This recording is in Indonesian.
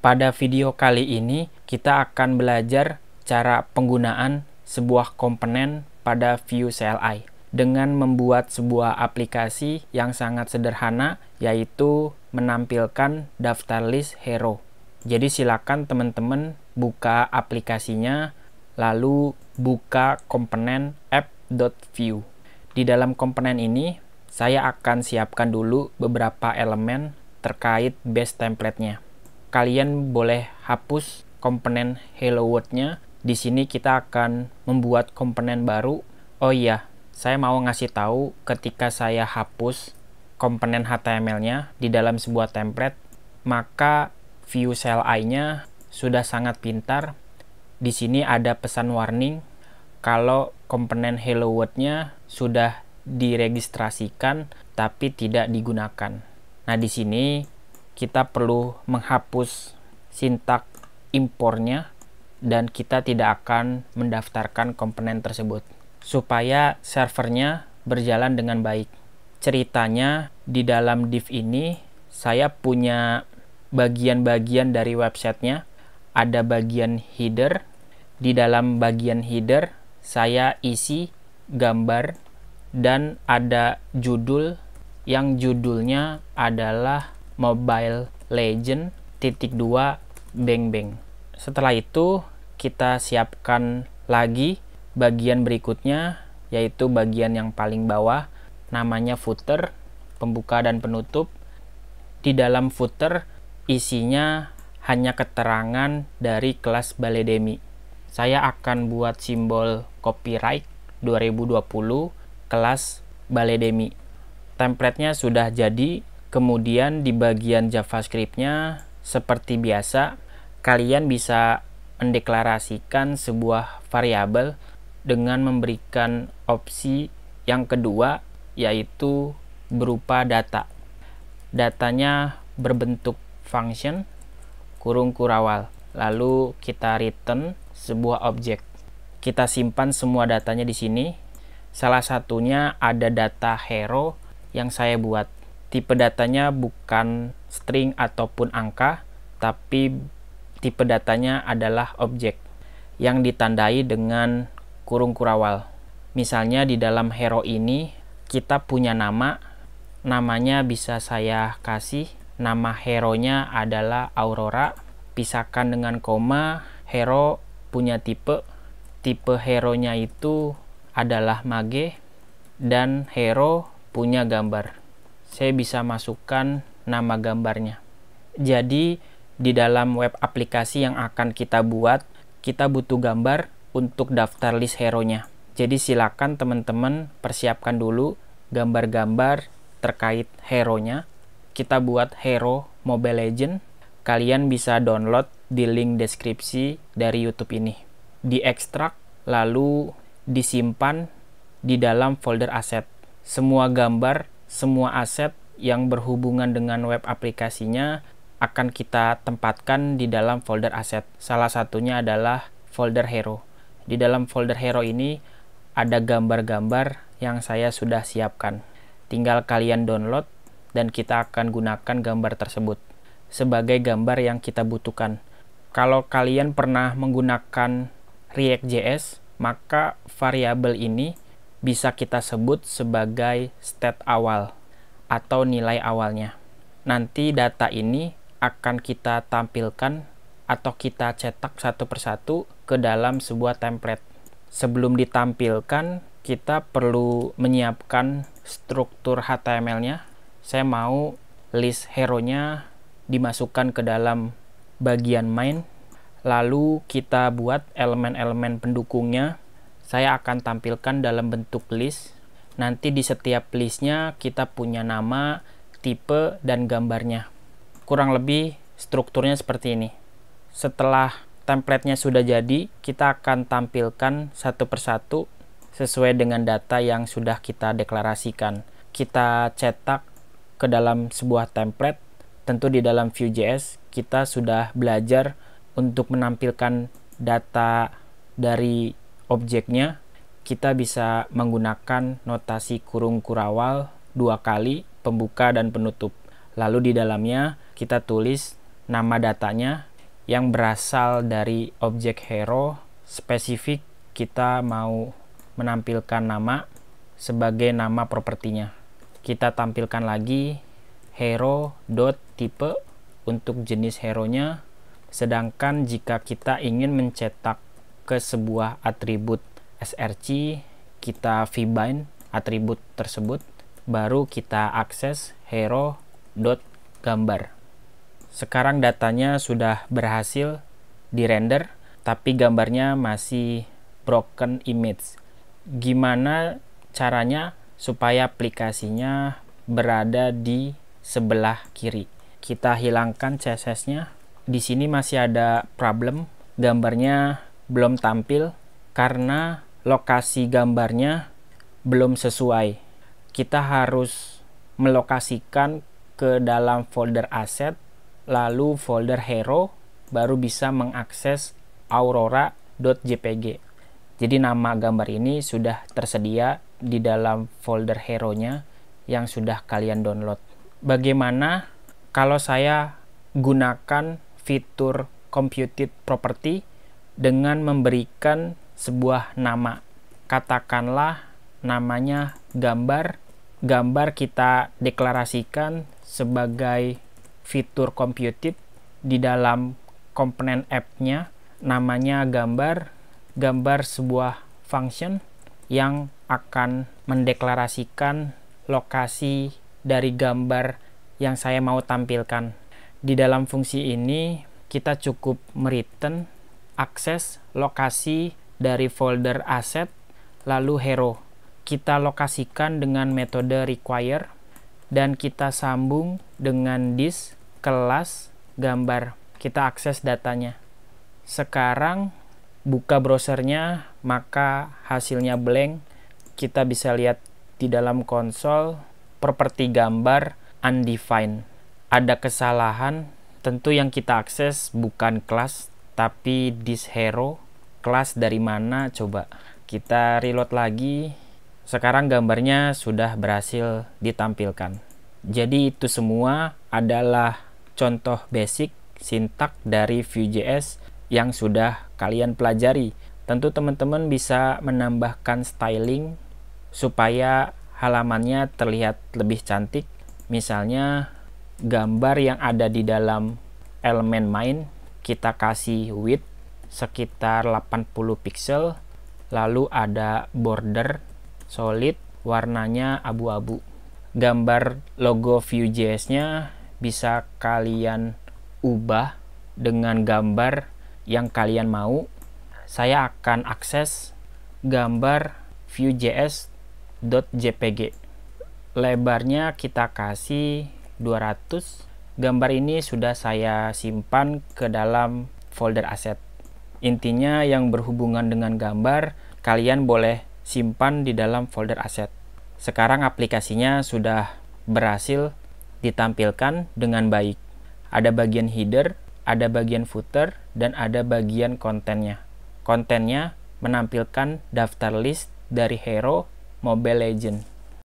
Pada video kali ini, kita akan belajar cara penggunaan sebuah komponen pada Vue CLI dengan membuat sebuah aplikasi yang sangat sederhana yaitu menampilkan daftar list hero. Jadi silakan teman-teman buka aplikasinya lalu buka komponen app.view. Di dalam komponen ini, saya akan siapkan dulu beberapa elemen terkait base template-nya kalian boleh hapus komponen hello world-nya. Di sini kita akan membuat komponen baru. Oh iya, saya mau ngasih tahu ketika saya hapus komponen HTML-nya di dalam sebuah template, maka view cell i-nya sudah sangat pintar. Di sini ada pesan warning kalau komponen hello world-nya sudah diregistrasikan tapi tidak digunakan. Nah, di sini kita perlu menghapus sintak impornya dan kita tidak akan mendaftarkan komponen tersebut supaya servernya berjalan dengan baik. Ceritanya di dalam div ini saya punya bagian-bagian dari websitenya. Ada bagian header. Di dalam bagian header saya isi gambar dan ada judul yang judulnya adalah Mobile Legend titik dua beng-beng. Setelah itu kita siapkan lagi bagian berikutnya yaitu bagian yang paling bawah namanya footer, pembuka dan penutup. Di dalam footer isinya hanya keterangan dari kelas Baledemi. Saya akan buat simbol copyright 2020 kelas Baledemi. Templatenya sudah jadi, Kemudian di bagian JavaScript-nya seperti biasa kalian bisa mendeklarasikan sebuah variabel dengan memberikan opsi yang kedua yaitu berupa data. Datanya berbentuk function kurung kurawal. Lalu kita return sebuah objek. Kita simpan semua datanya di sini. Salah satunya ada data hero yang saya buat tipe datanya bukan string ataupun angka, tapi tipe datanya adalah objek yang ditandai dengan kurung kurawal. Misalnya di dalam hero ini kita punya nama, namanya bisa saya kasih, nama hero-nya adalah Aurora, pisahkan dengan koma, hero punya tipe, tipe hero-nya itu adalah mage, dan hero punya gambar saya bisa masukkan nama gambarnya. Jadi di dalam web aplikasi yang akan kita buat, kita butuh gambar untuk daftar list hero-nya. Jadi silakan teman-teman persiapkan dulu gambar-gambar terkait hero-nya. Kita buat hero Mobile Legend. Kalian bisa download di link deskripsi dari YouTube ini. Diekstrak lalu disimpan di dalam folder aset. Semua gambar semua aset yang berhubungan dengan web aplikasinya akan kita tempatkan di dalam folder aset. Salah satunya adalah folder hero. Di dalam folder hero ini ada gambar-gambar yang saya sudah siapkan. Tinggal kalian download dan kita akan gunakan gambar tersebut sebagai gambar yang kita butuhkan. Kalau kalian pernah menggunakan React.js, maka variabel ini bisa kita sebut sebagai state awal atau nilai awalnya. Nanti data ini akan kita tampilkan atau kita cetak satu persatu ke dalam sebuah template. Sebelum ditampilkan, kita perlu menyiapkan struktur HTML-nya. Saya mau list hero-nya dimasukkan ke dalam bagian main, lalu kita buat elemen-elemen pendukungnya saya akan tampilkan dalam bentuk list. Nanti di setiap listnya kita punya nama, tipe, dan gambarnya. Kurang lebih strukturnya seperti ini. Setelah templatenya sudah jadi, kita akan tampilkan satu persatu sesuai dengan data yang sudah kita deklarasikan. Kita cetak ke dalam sebuah template. Tentu di dalam Vue.js kita sudah belajar untuk menampilkan data dari objeknya, kita bisa menggunakan notasi kurung kurawal dua kali pembuka dan penutup. Lalu di dalamnya kita tulis nama datanya yang berasal dari objek hero spesifik kita mau menampilkan nama sebagai nama propertinya. Kita tampilkan lagi hero dot tipe untuk jenis hero-nya. Sedangkan jika kita ingin mencetak ke sebuah atribut src kita vbind atribut tersebut baru kita akses hero.gambar sekarang datanya sudah berhasil di render tapi gambarnya masih broken image gimana caranya supaya aplikasinya berada di sebelah kiri kita hilangkan CSS nya di sini masih ada problem gambarnya belum tampil karena lokasi gambarnya belum sesuai. Kita harus melokasikan ke dalam folder aset, lalu folder hero, baru bisa mengakses aurora.jpg. Jadi nama gambar ini sudah tersedia di dalam folder hero-nya yang sudah kalian download. Bagaimana kalau saya gunakan fitur computed property dengan memberikan sebuah nama. Katakanlah namanya gambar. Gambar kita deklarasikan sebagai fitur computed di dalam komponen app-nya. Namanya gambar, gambar sebuah function yang akan mendeklarasikan lokasi dari gambar yang saya mau tampilkan. Di dalam fungsi ini, kita cukup meriten akses lokasi dari folder aset lalu hero. Kita lokasikan dengan metode require dan kita sambung dengan disk kelas gambar. Kita akses datanya. Sekarang buka browsernya maka hasilnya blank. Kita bisa lihat di dalam konsol properti gambar undefined. Ada kesalahan tentu yang kita akses bukan kelas tapi this hero kelas dari mana coba kita reload lagi sekarang gambarnya sudah berhasil ditampilkan jadi itu semua adalah contoh basic sintak dari Vue.js yang sudah kalian pelajari tentu teman-teman bisa menambahkan styling supaya halamannya terlihat lebih cantik misalnya gambar yang ada di dalam elemen main kita kasih width sekitar 80 pixel lalu ada border solid warnanya abu-abu gambar logo Vue.js nya bisa kalian ubah dengan gambar yang kalian mau saya akan akses gambar Vue.js.jpg lebarnya kita kasih 200 gambar ini sudah saya simpan ke dalam folder aset. Intinya yang berhubungan dengan gambar, kalian boleh simpan di dalam folder aset. Sekarang aplikasinya sudah berhasil ditampilkan dengan baik. Ada bagian header, ada bagian footer, dan ada bagian kontennya. Kontennya menampilkan daftar list dari hero Mobile Legends.